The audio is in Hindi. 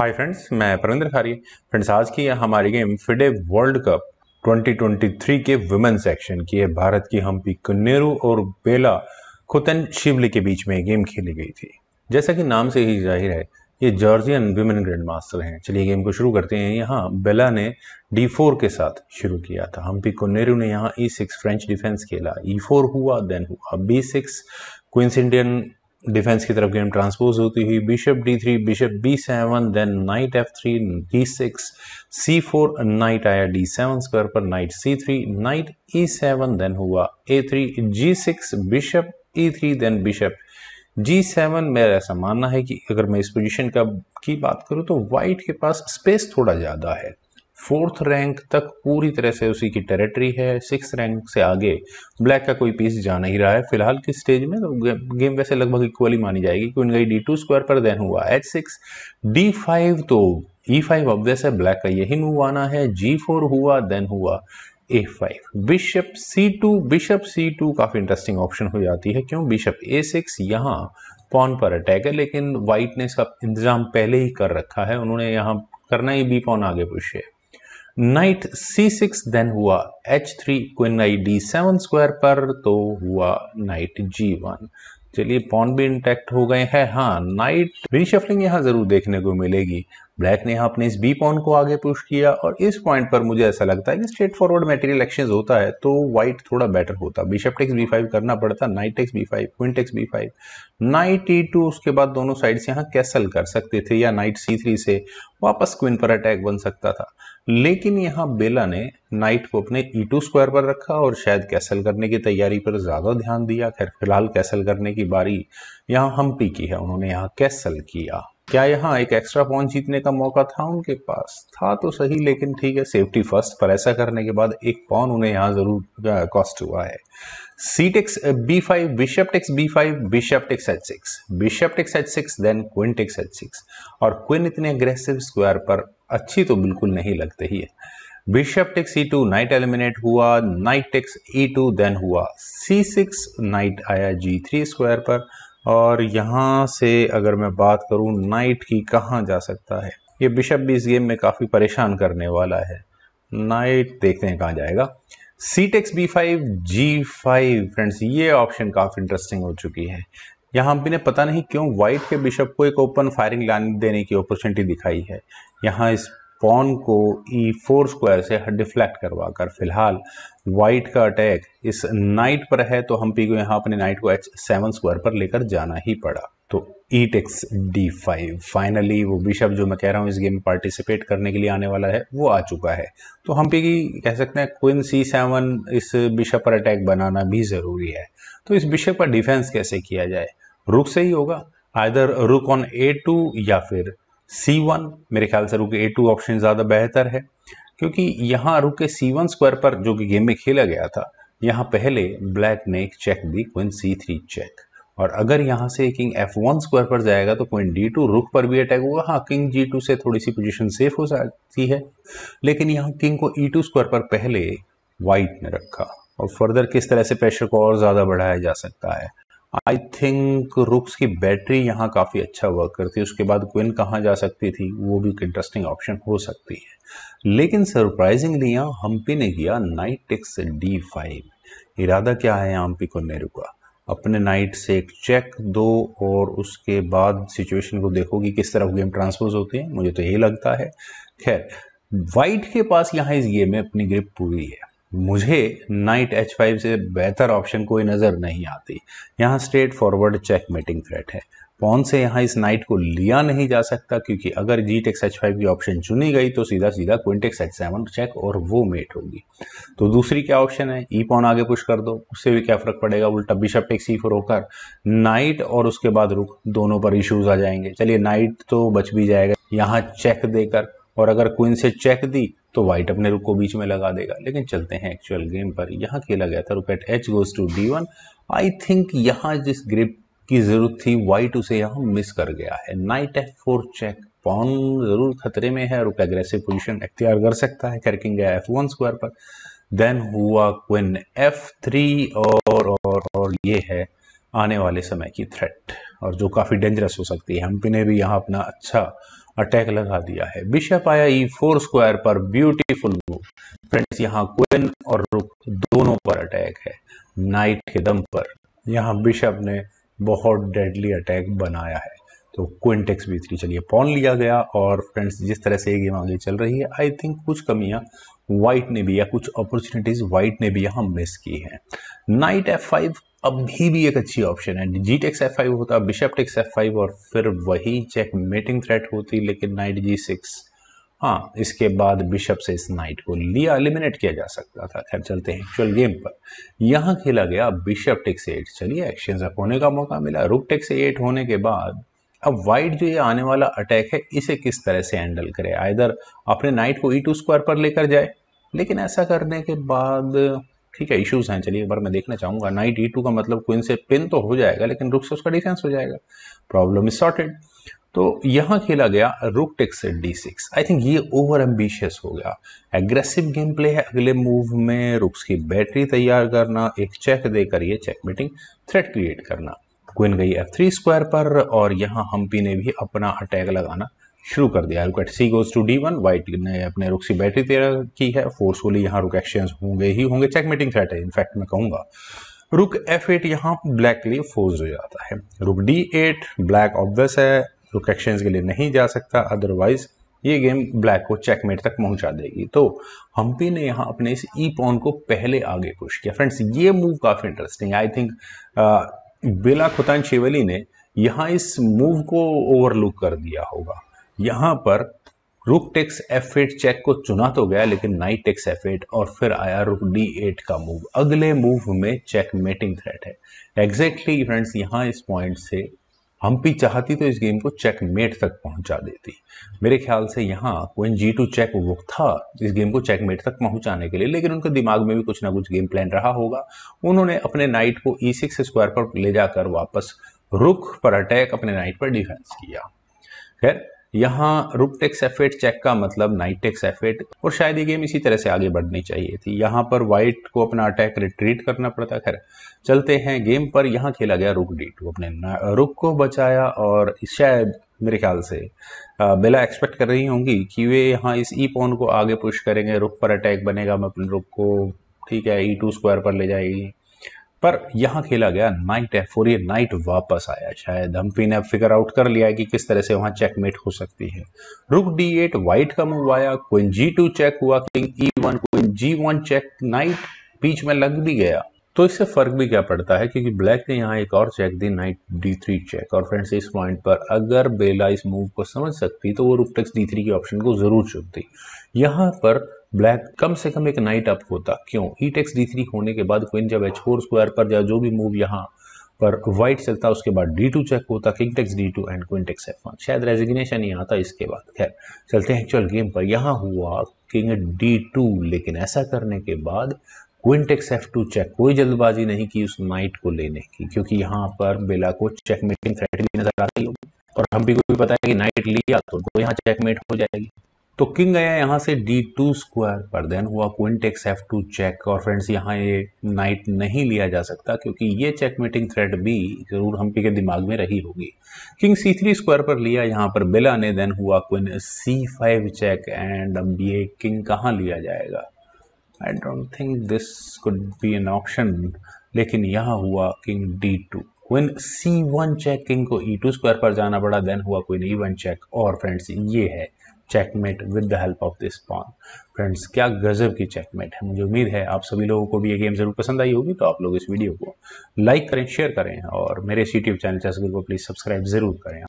हाय फ्रेंड्स मैं परविंद्र खारी फ्रेंड्स आज की हमारी गेम फिडे वर्ल्ड कप 2023 के वुमेन सेक्शन की है भारत की हम्पी कन्नेरू और बेला खुतन शिवली के बीच में गेम खेली गई थी जैसा कि नाम से ही जाहिर है ये जॉर्जियन विमेन ग्रैंड मास्टर हैं चलिए गेम को शुरू करते हैं यहाँ बेला ने डी फोर के साथ शुरू किया था हम्पी कन्नेरू ने यहाँ ई सिक्स फ्रेंच डिफेंस खेला ई e फोर हुआ देन हुआ B six queen's Indian defence की तरफ गेम ट्रांसपोज होती हुई bishop D three bishop B seven then knight F three D six C four knight आया डी सेवन स्क्वायर पर knight C three knight E seven then हुआ A three G six bishop E three then bishop G seven मेरा ऐसा मानना है कि अगर मैं इस पोजीशन का की बात करूं तो वाइट के पास स्पेस थोड़ा ज़्यादा है फोर्थ रैंक तक पूरी तरह से उसी की टेरिटरी है सिक्स रैंक से आगे ब्लैक का कोई पीस जा नहीं रहा है फिलहाल की स्टेज में तो गेम वैसे लगभग इक्वली मानी जाएगी क्योंकि गई डी टू स्क्वायर पर देन हुआ एच सिक्स डी फाइव तो ई फाइव अब वैसे ब्लैक का यही मूव आना है जी फोर हुआ देन हुआ A five bishop C two bishop C two काफ़ी इंटरेस्टिंग ऑप्शन हो जाती है क्यों बिशप ए सिक्स यहाँ पॉन पर अटैक है लेकिन वाइट ने इसका इंतजाम पहले ही कर रखा है उन्होंने यहाँ करना ही बी पॉन आगे पुश है नाइट c6 देन हुआ h3 queen night seven square पर तो हुआ नाइट g1 चलिए पॉन भी इंटैक्ट हो गए हैं हाँ नाइट रिशफलिंग यहाँ जरूर देखने को मिलेगी ब्लैक ने यहाँ अपने इस बी पॉन को आगे पुश किया और इस पॉइंट पर मुझे ऐसा लगता है कि स्ट्रेट फॉरवर्ड मेटेरियल एक्सचेंज होता है तो व्हाइट थोड़ा बेटर होता बिशप टेक्स बी फाइव करना पड़ता knight takes B five queen takes B five knight E two उसके बाद दोनों साइड से यहाँ कैसल कर सकते थे या नाइट सी थ्री से वापस क्विन पर अटैक बन सकता था लेकिन यहाँ बेला ने नाइट को अपने ई टू स्क्वायर पर रखा और शायद कैसल करने की तैयारी पर ज़्यादा ध्यान दिया खैर फिलहाल कैसल करने की बारी यहाँ हम पी की है उन्होंने यहाँ कैसल किया क्या यहाँ एक एक्स्ट्रा पॉइंट जीतने का मौका था उनके पास था तो सही लेकिन ठीक है सेफ्टी फर्स्ट पर ऐसा करने के बाद एक पॉन उन्हें यहाँ जरूर कॉस्ट हुआ है C takes B five bishop takes B five bishop takes H six bishop takes H six then queen takes H six और क्विन इतने अग्रेसिव स्क्वायर पर अच्छी तो बिल्कुल नहीं लगते ही है bishop takes E two knight eliminate हुआ knight takes E two then हुआ सी सिक्स नाइट आया जी थ्री स्क्वायर पर और यहाँ से अगर मैं बात करूँ नाइट की कहाँ जा सकता है ये बिशप भी इस गेम में काफ़ी परेशान करने वाला है नाइट देखते हैं कहाँ जाएगा C takes B five G five friends ये ऑप्शन काफ़ी इंटरेस्टिंग हो चुकी है यहाँ ने पता नहीं क्यों वाइट के बिशप को एक ओपन फायरिंग लाइन देने की अपॉर्चुनिटी दिखाई है यहाँ इस पॉन को ई e फोर स्क्वायर से डिफ्लेक्ट करवा कर फिलहाल वाइट का अटैक इस नाइट पर है तो हम पी को यहाँ अपने नाइट को एच सेवन स्क्वायर पर लेकर जाना ही पड़ा तो E takes D five finally वो बिशप जो मैं कह रहा हूँ इस गेम में पार्टिसिपेट करने के लिए आने वाला है वो आ चुका है तो हम पी की कह सकते हैं क्विन सी सेवन इस बिशप पर अटैक बनाना भी ज़रूरी है तो इस बिशप पर डिफेंस कैसे किया जाए रुक से ही होगा आइधर रुक ऑन ए टू या फिर सी वन मेरे ख्याल से रुके ए टू ऑप्शन ज़्यादा बेहतर है क्योंकि यहाँ रुके सी वन स्क्वायर पर जो कि गेम में खेला गया था यहाँ पहले ब्लैक ने एक चेक दी क्विन सी थ्री चेक और अगर यहाँ से किंग एफ वन स्क्वायर पर जाएगा तो क्विन डी टू रुख पर भी अटैक होगा हाँ किंग जी टू से थोड़ी सी पोजीशन सेफ हो सकती है लेकिन यहाँ किंग को ई टू स्क्वायर पर पहले वाइट ने रखा और फर्दर किस तरह से प्रेशर को और ज़्यादा बढ़ाया जा सकता है आई थिंक रुक्स की बैटरी यहाँ काफ़ी अच्छा वर्क करती है उसके बाद क्विन कहाँ जा सकती थी वो भी एक इंटरेस्टिंग ऑप्शन हो सकती है लेकिन सरप्राइजिंगली यहाँ हम्पी ने किया नाइट टिक्स डी फाइव इरादा क्या है यहाँ हम्पी को नहीं रुका अपने नाइट से एक चेक दो और उसके बाद सिचुएशन को देखो कि किस तरह गेम ट्रांसफोज होती है मुझे तो यही लगता है खैर वाइट के पास यहाँ इस गेम में अपनी ग्रिप पूरी है मुझे नाइट एच फाइव से बेहतर ऑप्शन कोई नज़र नहीं आती यहाँ straight forward check mating threat है पौन से यहाँ इस नाइट को लिया नहीं जा सकता क्योंकि अगर जी टेक्स एच फाइव की ऑप्शन चुनी गई तो सीधा सीधा क्विंटेक्स एच सेवन चेक और वो मेट होगी तो दूसरी क्या ऑप्शन है ई e पॉन आगे पुश कर दो उससे भी क्या फ़र्क पड़ेगा उल्टा बिशप टेक्स सी फोर होकर नाइट और उसके बाद रुक दोनों पर इश्यूज आ जाएंगे चलिए नाइट तो बच भी जाएगा यहाँ चेक देकर और अगर क्वीन से चेक दी तो वाइट अपने रुक को बीच में लगा देगा लेकिन चलते हैं एक्चुअल गेम पर यहाँ खेला गया था rook at h goes to d one I think यहाँ जिस ग्रिप की जरूरत थी वाइट उसे यहाँ मिस कर गया है knight f four check pawn जरूर खतरे में है रुक एग्रेसिव पोजिशन अख्तियार कर सकता है करकिंग गया एफ वन स्क्वायर पर देन हुआ क्विन एफ थ्री और, और और ये है आने वाले समय की थ्रेट और जो काफ़ी डेंजरस हो सकती है हम्पी ने भी यहाँ अपना अच्छा अटैक लगा दिया है बिशप आया ई फोर स्क्वायर पर ब्यूटीफुल मूव फ्रेंड्स यहाँ क्वेन और रुक दोनों पर अटैक है नाइट के दम पर यहाँ बिशप ने बहुत डेडली अटैक बनाया है तो टेक्स बी थ्री चलिए पॉन लिया गया और फ्रेंड्स जिस तरह से ये गेम आगे चल रही है आई थिंक कुछ कमियाँ व्हाइट ने भी या कुछ अपॉर्चुनिटीज़ व्हाइट ने भी यहाँ मिस की हैं नाइट एफ फाइव अभी भी एक अच्छी ऑप्शन है जी टेक्स एफ फाइव होता बिशप टेक्स एफ फाइव और फिर वही चेक मेटिंग थ्रेट होती लेकिन नाइट जी सिक्स हाँ इसके बाद बिशप से इस नाइट को लिया एलिमिनेट किया जा सकता था खैर चलते हैं एक्चुअल गेम पर यहाँ खेला गया बिशप टेक्स एट चलिए एक्शन अप होने का मौका मिला रुक टेक्स एट होने के बाद अब वाइट जो ये आने वाला अटैक है इसे किस तरह से हैंडल करे आइधर अपने नाइट को ई टू स्क्वायर पर लेकर जाए लेकिन ऐसा करने के बाद ठीक है इश्यूज हैं चलिए एक बार मैं देखना चाहूंगा नाइट ई टू का मतलब क्वीन से पिन तो हो जाएगा लेकिन रुक से उसका डिफेंस हो जाएगा प्रॉब्लम इज सॉर्टेड तो यहाँ खेला गया रुक टेक्स से डी सिक्स आई थिंक ये ओवर एम्बिशियस हो गया एग्रेसिव गेम प्ले है अगले मूव में रुक्स की बैटरी तैयार करना एक चेक देकर ये चेक मीटिंग थ्रेट क्रिएट करना क्वीन गई एफ थ्री स्क्वायर पर और यहाँ हम्पी ने भी अपना अटैक लगाना शुरू कर दिया rook at c goes to d one white ने अपने रुक सी बैटरी तैयार की है फोर्सफुली यहाँ रुक एक्सचेंज होंगे ही होंगे मीटिंग थ्रेट है इनफैक्ट मैं कहूँगा रुक एफ एट यहाँ ब्लैक के लिए फोर्स हो जाता है rook d eight black obvious है रुक एक्सचेंज के लिए नहीं जा सकता अदरवाइज ये गेम ब्लैक को चेकमेट तक पहुंचा देगी तो हम्पी ने यहाँ अपने इस ई पॉन को पहले आगे पुश किया फ्रेंड्स ये मूव काफ़ी इंटरेस्टिंग आई थिंक बेला खुतान शिवली ने यहाँ इस मूव को ओवरलुक कर दिया होगा यहां पर रुक टेक्स एट चेक को चुना तो गया लेकिन नाइट टेक्स एट और फिर आया रुक एट का मूव अगले मूव में चेक मेटिंग थ्रेट है एग्जैक्टली exactly फ्रेंड्स यहां इस पॉइंट से हम भी चाहती तो इस गेम को चेक मेट तक पहुंचा देती मेरे ख्याल से यहाँ क्वीन जी टू चेक वो था इस गेम को चेक मेट तक पहुंचाने के लिए लेकिन उनके दिमाग में भी कुछ ना कुछ गेम प्लान रहा होगा उन्होंने अपने नाइट को ई सिक्स स्क्वायर पर ले जाकर वापस रुक पर अटैक अपने नाइट पर डिफेंस किया खैर यहाँ रुपटेक्स एफेट चेक का मतलब नाइट टेक्स एफेट और शायद ये गेम इसी तरह से आगे बढ़नी चाहिए थी यहाँ पर वाइट को अपना अटैक रिट्रीट करना पड़ता खैर चलते हैं गेम पर यहाँ खेला गया रुक डी टू अपने रुक को बचाया और शायद मेरे ख्याल से बेला एक्सपेक्ट कर रही होंगी कि वे यहाँ इस ई e पोन को आगे पुश करेंगे रुक पर अटैक बनेगा मैं अपने रुक को ठीक है ई टू स्क्वायर पर ले जाएगी पर यहाँ खेला गया नाइट ये नाइट वापस आया शायद हम्पी ने अब फिगर आउट कर लिया कि किस तरह से वहाँ चेकमेट हो सकती है रुक डी एट वाइट का मूव आया क्वीन जी टू चेक हुआ king e one queen g one check knight बीच में लग भी गया तो इससे फर्क भी क्या पड़ता है क्योंकि ब्लैक ने यहाँ एक और चेक दी नाइट डी थ्री चेक और फ्रेंड्स इस पॉइंट पर अगर बेला इस मूव को समझ सकती तो वो टेक्स डी थ्री के ऑप्शन को जरूर चुनती यहाँ पर ब्लैक कम से कम एक नाइट अप होता क्यों ई टेक्स डी थ्री होने के बाद क्वीन जब एच फोर स्क्वायर पर या जो भी मूव यहाँ पर वाइट चलता उसके बाद डी टू चेक होता king takes d two and queen takes f one शायद रेजिग्नेशन ही आता इसके बाद खैर चलते हैं एक्चुअल गेम पर यहाँ हुआ किंग डी टू लेकिन ऐसा करने के बाद टेक्स एफ टू चेक कोई जल्दबाजी नहीं की उस नाइट को लेने की क्योंकि यहाँ पर बेला को चेकमेटिंग थ्रेट भी नजर आ रही होगी और हम भी को भी पता है कि नाइट लिया तो, तो यहाँ चेकमेट हो जाएगी तो किंग गया यहाँ से डी टू स्क्वायर पर देन हुआ क्विंटेक्स एफ टू चेक और फ्रेंड्स यहाँ ये नाइट नहीं लिया जा सकता क्योंकि ये चेक मीटिंग थ्रेड भी जरूर हम्पी के दिमाग में रही होगी किंग सी थ्री स्क्वायर पर लिया यहाँ पर बिला ने देन हुआ queen c five check and अब ये किंग कहाँ लिया जाएगा I don't think this could be an option लेकिन यहाँ हुआ king d two queen c one check king को ई टू स्क्वायर पर जाना पड़ा देन हुआ क्विन ई वन चेक और फ्रेंड्स ये है checkmate with the help of this pawn friends क्या गजब की चेकमेट है मुझे उम्मीद है आप सभी लोगों को भी ये गेम जरूर पसंद आई होगी तो आप लोग इस वीडियो को लाइक करें शेयर करें और मेरे इस यूट्यूब चैनल चैसगुल को प्लीज़ सब्सक्राइब ज़रूर करें